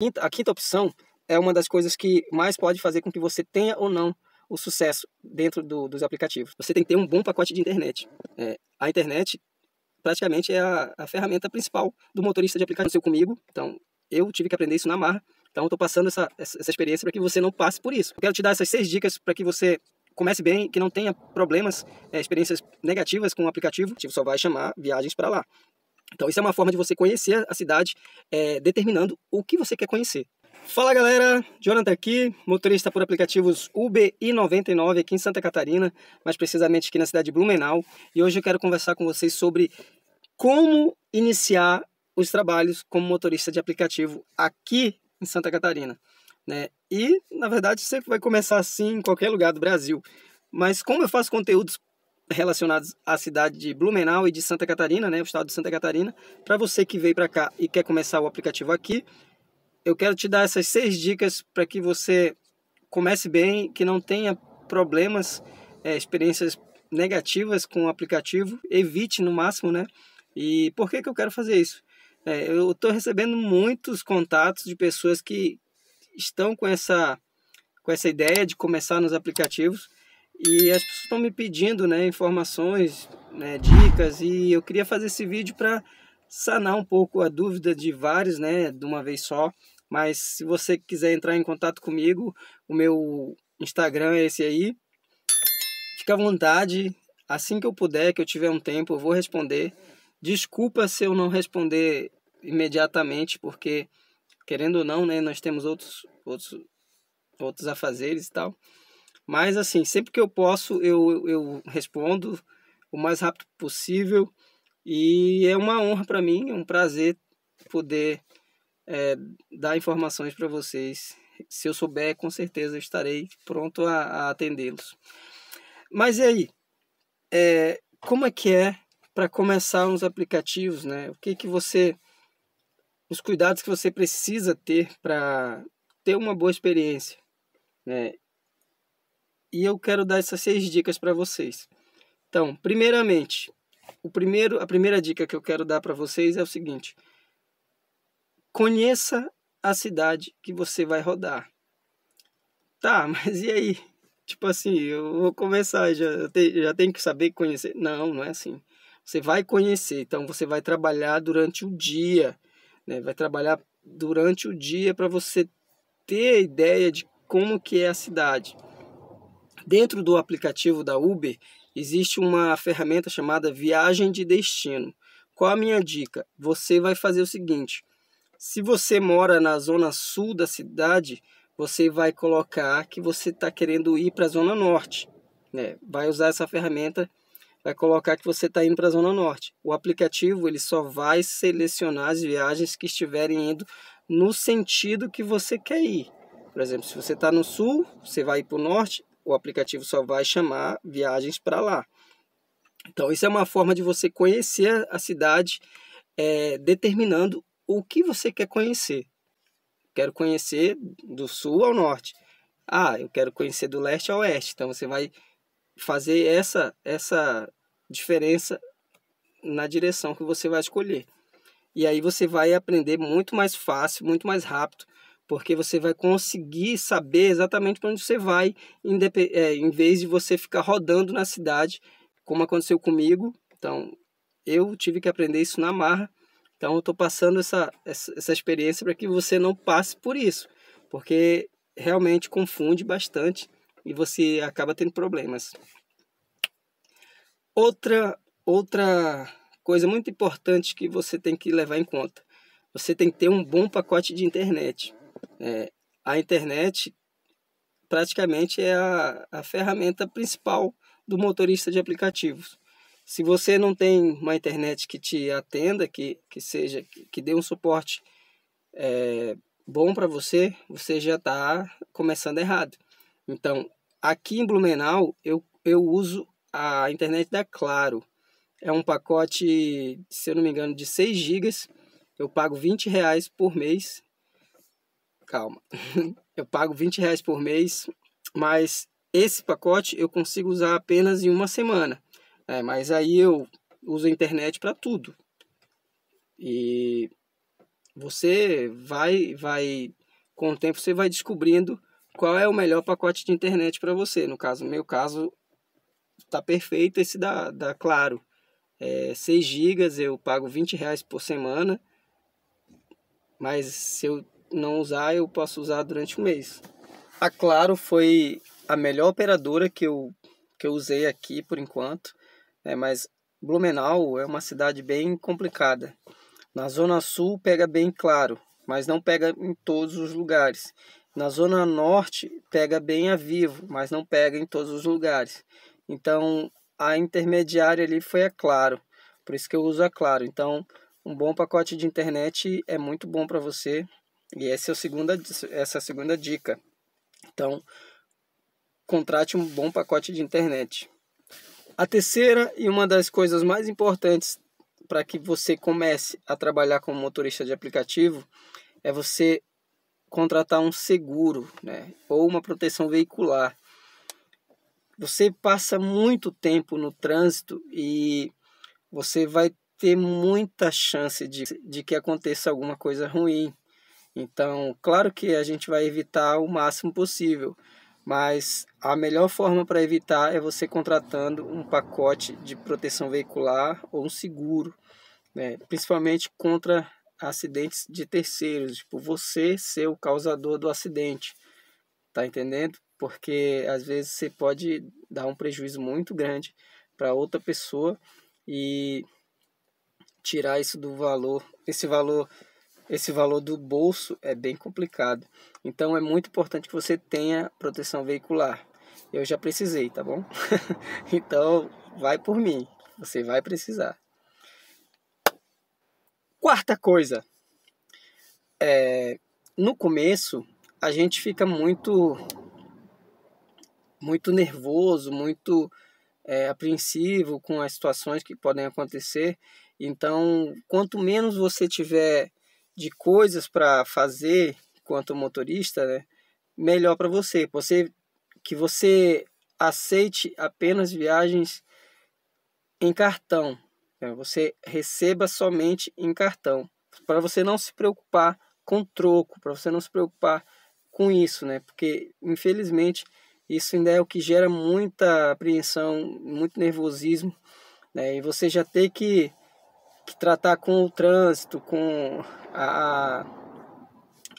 Quinta, a quinta opção é uma das coisas que mais pode fazer com que você tenha ou não o sucesso dentro do, dos aplicativos. Você tem que ter um bom pacote de internet. É, a internet praticamente é a, a, ferramenta principal do motorista de aplicativo. Seu comigo, então eu tive que aprender isso na marra. Então estou passando essa, essa experiência para que você não passe por isso. Eu quero te dar essas seis dicas para que você comece bem, que não tenha problemas, é, experiências negativas com o aplicativo. O aplicativo só vai chamar viagens para lá. Então, isso é uma forma de você conhecer a cidade, é, determinando o que você quer conhecer. Fala galera, Jonathan aqui, motorista por aplicativos UBI99 aqui em Santa Catarina, mais precisamente aqui na cidade de Blumenau. E hoje eu quero conversar com vocês sobre como iniciar os trabalhos como motorista de aplicativo aqui em Santa Catarina. Né? E, na verdade, você vai começar assim em qualquer lugar do Brasil. Mas como eu faço conteúdos relacionados à cidade de Blumenau e de Santa Catarina, né, o estado de Santa Catarina. Para você que veio para cá e quer começar o aplicativo aqui, eu quero te dar essas seis dicas para que você comece bem, que não tenha problemas, é, experiências negativas com o aplicativo, evite no máximo, né? E por que, que eu quero fazer isso? É, eu estou recebendo muitos contatos de pessoas que estão com essa, com essa ideia de começar nos aplicativos e as pessoas estão me pedindo né, informações, né, dicas, e eu queria fazer esse vídeo para sanar um pouco a dúvida de vários, né, de uma vez só. Mas se você quiser entrar em contato comigo, o meu Instagram é esse aí. Fica à vontade, assim que eu puder, que eu tiver um tempo, eu vou responder. Desculpa se eu não responder imediatamente, porque querendo ou não, né, nós temos outros outros outros afazeres e tal. Mas assim, sempre que eu posso, eu, eu respondo o mais rápido possível. E é uma honra para mim, é um prazer poder é, dar informações para vocês. Se eu souber, com certeza estarei pronto a, a atendê-los. Mas e aí? É, como é que é para começar uns aplicativos, né? O que que você os cuidados que você precisa ter para ter uma boa experiência, né? e eu quero dar essas seis dicas para vocês. Então, primeiramente, o primeiro, a primeira dica que eu quero dar para vocês é o seguinte: conheça a cidade que você vai rodar. Tá, mas e aí? Tipo assim, eu vou começar, já, te, já tenho que saber conhecer. Não, não é assim. Você vai conhecer, então você vai trabalhar durante o dia, né? vai trabalhar durante o dia para você ter a ideia de como que é a cidade. Dentro do aplicativo da Uber, existe uma ferramenta chamada Viagem de Destino. Qual a minha dica? Você vai fazer o seguinte: se você mora na zona sul da cidade, você vai colocar que você está querendo ir para a zona norte. Né? Vai usar essa ferramenta, vai colocar que você está indo para a zona norte. O aplicativo ele só vai selecionar as viagens que estiverem indo no sentido que você quer ir. Por exemplo, se você está no sul, você vai para o norte, o aplicativo só vai chamar viagens para lá. Então, isso é uma forma de você conhecer a cidade, é, determinando o que você quer conhecer. Quero conhecer do sul ao norte. Ah, eu quero conhecer do leste ao oeste. Então, você vai fazer essa, essa diferença na direção que você vai escolher. E aí você vai aprender muito mais fácil, muito mais rápido porque você vai conseguir saber exatamente para onde você vai, é, em vez de você ficar rodando na cidade, como aconteceu comigo. Então, eu tive que aprender isso na marra. Então, eu estou passando essa, essa, essa experiência para que você não passe por isso, porque realmente confunde bastante e você acaba tendo problemas. Outra, outra coisa muito importante que você tem que levar em conta: você tem que ter um bom pacote de internet. É, a internet praticamente é a, a ferramenta principal do motorista de aplicativos. Se você não tem uma internet que te atenda, que, que seja que, que dê um suporte é, bom para você, você já está começando errado. Então, aqui em Blumenau, eu, eu uso a internet da Claro. É um pacote, se eu não me engano, de 6 GB. Eu pago 20 reais por mês calma. eu pago 20 reais por mês, mas esse pacote eu consigo usar apenas em uma semana. É, mas aí eu uso a internet para tudo. E você vai, vai, com o tempo você vai descobrindo qual é o melhor pacote de internet para você. No caso, no meu caso, está perfeito esse da, da Claro. É, 6 GB eu pago 20 reais por semana. Mas se eu não usar, eu posso usar durante um mês. A Claro foi a melhor operadora que eu, que eu usei aqui por enquanto, né, mas Blumenau é uma cidade bem complicada. Na Zona Sul pega bem claro, mas não pega em todos os lugares. Na Zona Norte pega bem a vivo, mas não pega em todos os lugares. Então a intermediária ali foi a Claro, por isso que eu uso a Claro. Então um bom pacote de internet é muito bom para você, e essa é, a segunda, essa é a segunda dica. Então, contrate um bom pacote de internet. A terceira e uma das coisas mais importantes para que você comece a trabalhar como motorista de aplicativo é você contratar um seguro, né? Ou uma proteção veicular. Você passa muito tempo no trânsito e você vai ter muita chance de, de que aconteça alguma coisa ruim. Então, claro que a gente vai evitar o máximo possível, mas a melhor forma para evitar é você contratando um pacote de proteção veicular ou um seguro, né? principalmente contra acidentes de terceiros, tipo você ser o causador do acidente, tá entendendo? Porque às vezes você pode dar um prejuízo muito grande para outra pessoa e tirar isso do valor, esse valor esse valor do bolso é bem complicado. Então é muito importante que você tenha proteção veicular. Eu já precisei, tá bom? então vai por mim, você vai precisar. Quarta coisa, é, no começo a gente fica muito, muito nervoso, muito é, apreensivo com as situações que podem acontecer. Então, quanto menos você tiver de coisas para fazer quanto motorista, né? Melhor para você, você que você aceite apenas viagens em cartão. Né? Você receba somente em cartão, para você não se preocupar com troco, para você não se preocupar com isso, né? Porque infelizmente isso ainda é o que gera muita apreensão, muito nervosismo, né? E você já tem que que tratar com o trânsito, com a,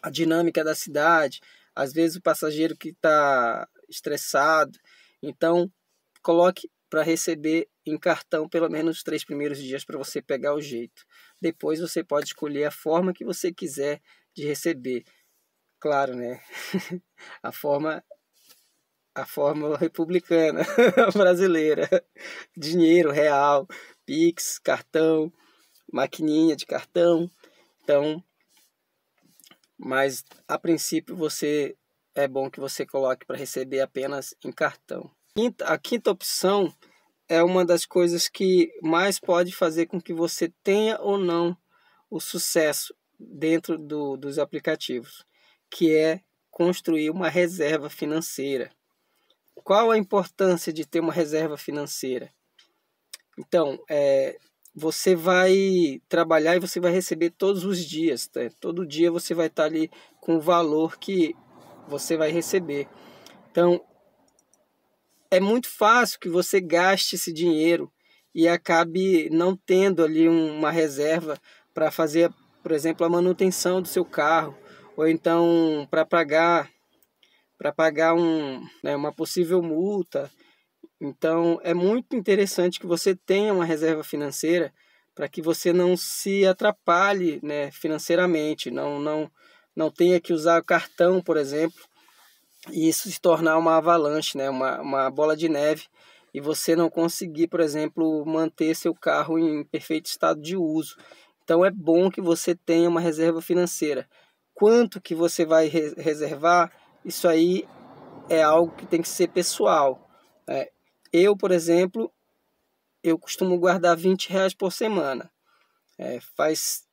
a dinâmica da cidade, às vezes o passageiro que está estressado. Então, coloque para receber em cartão pelo menos os três primeiros dias para você pegar o jeito. Depois você pode escolher a forma que você quiser de receber. Claro, né? a forma a forma republicana brasileira. Dinheiro real, Pix, cartão, maquininha de cartão. Então, mas a princípio você é bom que você coloque para receber apenas em cartão. Quinta, a quinta opção é uma das coisas que mais pode fazer com que você tenha ou não o sucesso dentro do, dos aplicativos, que é construir uma reserva financeira. Qual a importância de ter uma reserva financeira? Então, é, você vai trabalhar e você vai receber todos os dias. Tá? Todo dia você vai estar tá ali com o valor que você vai receber. Então, é muito fácil que você gaste esse dinheiro e acabe não tendo ali uma reserva para fazer, por exemplo, a manutenção do seu carro ou então para pagar para pagar um, né, uma possível multa então, é muito interessante que você tenha uma reserva financeira para que você não se atrapalhe né, financeiramente, não, não, não tenha que usar o cartão, por exemplo, e isso se tornar uma avalanche, né, uma, uma bola de neve, e você não conseguir, por exemplo, manter seu carro em perfeito estado de uso. Então é bom que você tenha uma reserva financeira. Quanto que você vai reservar, isso aí é algo que tem que ser pessoal. É, eu, por exemplo, eu costumo guardar 20 reais por semana. É, faz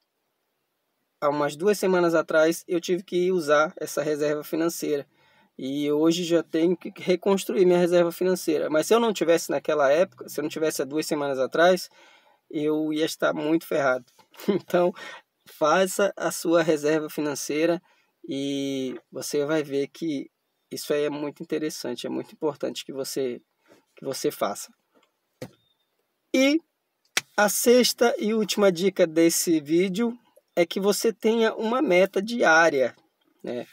há umas duas semanas atrás eu tive que usar essa reserva financeira e hoje já tenho que reconstruir minha reserva financeira. Mas se eu não tivesse naquela época, se eu não tivesse há duas semanas atrás, eu ia estar muito ferrado. Então, faça a sua reserva financeira e você vai ver que isso aí é muito interessante, é muito importante que você que você faça. E a sexta e última dica desse vídeo é que você tenha uma meta diária. Né?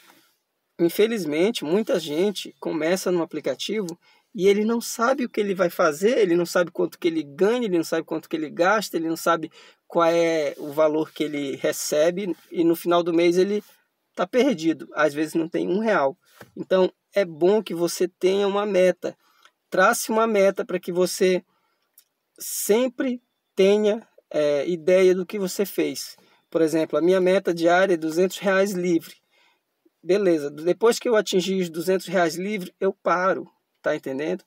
Infelizmente, muita gente começa no aplicativo e ele não sabe o que ele vai fazer, ele não sabe quanto que ele ganha, ele não sabe quanto que ele gasta, ele não sabe qual é o valor que ele recebe e no final do mês ele está perdido. Às vezes não tem um real. Então é bom que você tenha uma meta trace uma meta para que você sempre tenha é, ideia do que você fez. Por exemplo, a minha meta diária é 200 reais livre. Beleza, depois que eu atingir os 200 reais livre, eu paro, tá entendendo?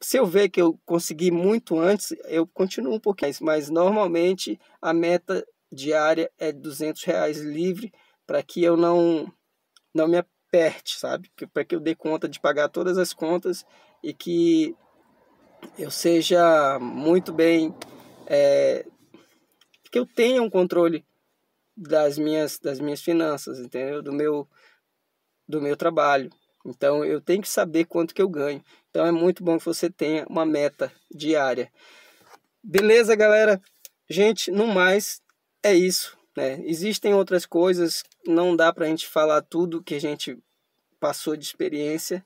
Se eu ver que eu consegui muito antes, eu continuo um pouquinho mais, mas normalmente a meta diária é 200 reais livre para que eu não, não me aperte, sabe? Para que eu dê conta de pagar todas as contas e que eu seja muito bem. É, que eu tenha um controle das minhas, das minhas finanças, entendeu? Do meu, do meu trabalho. Então eu tenho que saber quanto que eu ganho. Então é muito bom que você tenha uma meta diária. Beleza, galera? Gente, no mais é isso. Né? Existem outras coisas, não dá para a gente falar tudo que a gente passou de experiência,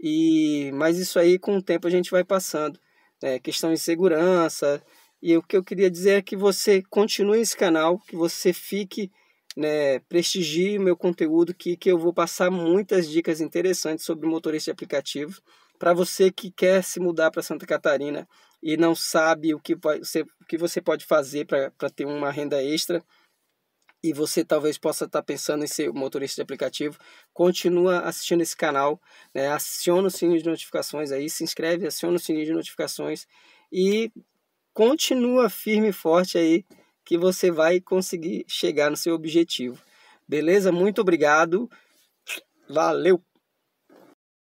e mas isso aí com o tempo a gente vai passando, é, questão de segurança. E o que eu queria dizer é que você continue esse canal, que você fique, né, prestigie meu conteúdo que que eu vou passar muitas dicas interessantes sobre motorista de aplicativo para você que quer se mudar para Santa Catarina e não sabe o que, pode, o que você pode fazer para ter uma renda extra, e você talvez possa estar tá pensando em ser motorista de aplicativo, continua assistindo esse canal, né? aciona o sininho de notificações aí, se inscreve, aciona o sininho de notificações e continua firme e forte aí que você vai conseguir chegar no seu objetivo. Beleza? Muito obrigado. Valeu!